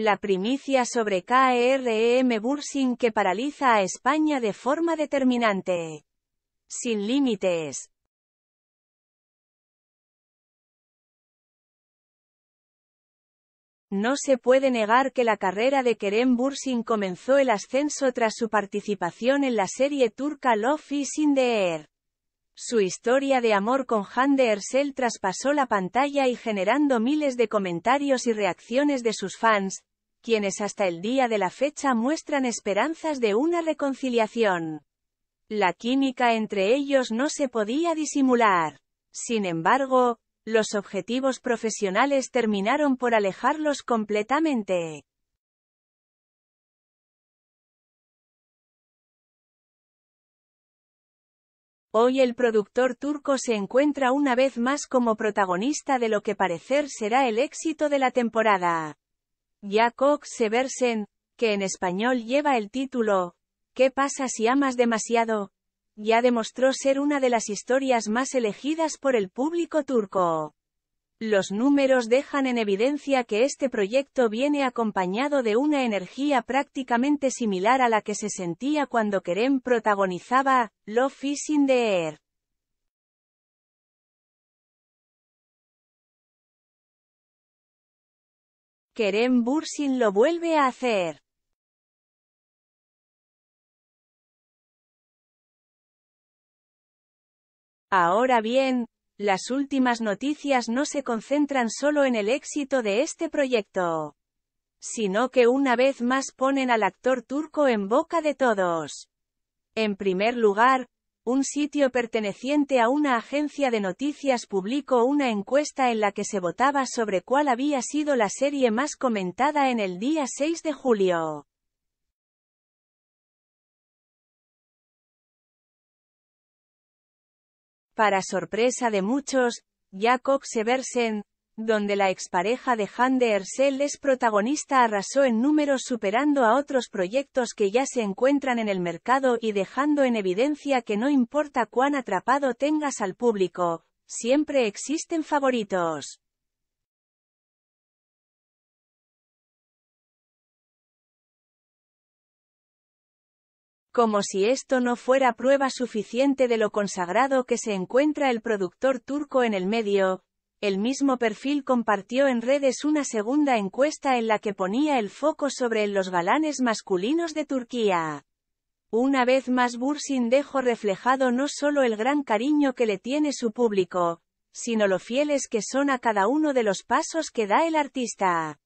La primicia sobre KRM e e Bursing que paraliza a España de forma determinante. Sin límites. No se puede negar que la carrera de Kerem Bursing comenzó el ascenso tras su participación en la serie turca Love is in the Air. Su historia de amor con de Ersel traspasó la pantalla y generando miles de comentarios y reacciones de sus fans, quienes hasta el día de la fecha muestran esperanzas de una reconciliación. La química entre ellos no se podía disimular. Sin embargo, los objetivos profesionales terminaron por alejarlos completamente. Hoy el productor turco se encuentra una vez más como protagonista de lo que parecer será el éxito de la temporada. Jacob Seversen, que en español lleva el título, ¿Qué pasa si amas demasiado? ya demostró ser una de las historias más elegidas por el público turco. Los números dejan en evidencia que este proyecto viene acompañado de una energía prácticamente similar a la que se sentía cuando Kerem protagonizaba Love is in the Air. Kerem Bursin lo vuelve a hacer. Ahora bien, las últimas noticias no se concentran solo en el éxito de este proyecto, sino que una vez más ponen al actor turco en boca de todos. En primer lugar, un sitio perteneciente a una agencia de noticias publicó una encuesta en la que se votaba sobre cuál había sido la serie más comentada en el día 6 de julio. Para sorpresa de muchos, Jacob Seversen, donde la expareja de Han de Ersel es protagonista arrasó en números superando a otros proyectos que ya se encuentran en el mercado y dejando en evidencia que no importa cuán atrapado tengas al público, siempre existen favoritos. como si esto no fuera prueba suficiente de lo consagrado que se encuentra el productor turco en el medio, el mismo perfil compartió en redes una segunda encuesta en la que ponía el foco sobre los galanes masculinos de Turquía. Una vez más Bursin dejó reflejado no solo el gran cariño que le tiene su público, sino lo fieles que son a cada uno de los pasos que da el artista.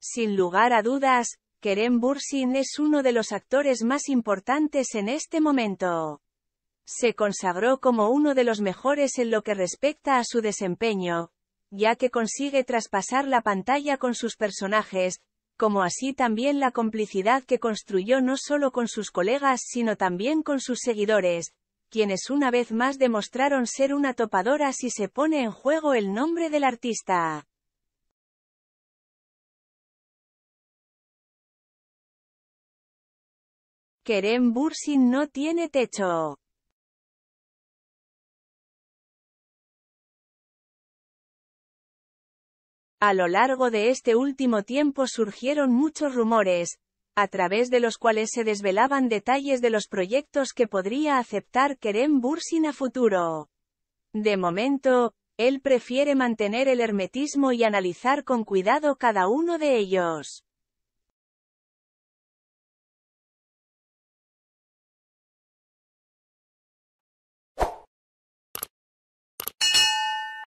Sin lugar a dudas, Kerem Bursin es uno de los actores más importantes en este momento. Se consagró como uno de los mejores en lo que respecta a su desempeño, ya que consigue traspasar la pantalla con sus personajes, como así también la complicidad que construyó no solo con sus colegas sino también con sus seguidores, quienes una vez más demostraron ser una topadora si se pone en juego el nombre del artista. Kerem Bursin no tiene techo. A lo largo de este último tiempo surgieron muchos rumores, a través de los cuales se desvelaban detalles de los proyectos que podría aceptar Kerem Bursin a futuro. De momento, él prefiere mantener el hermetismo y analizar con cuidado cada uno de ellos.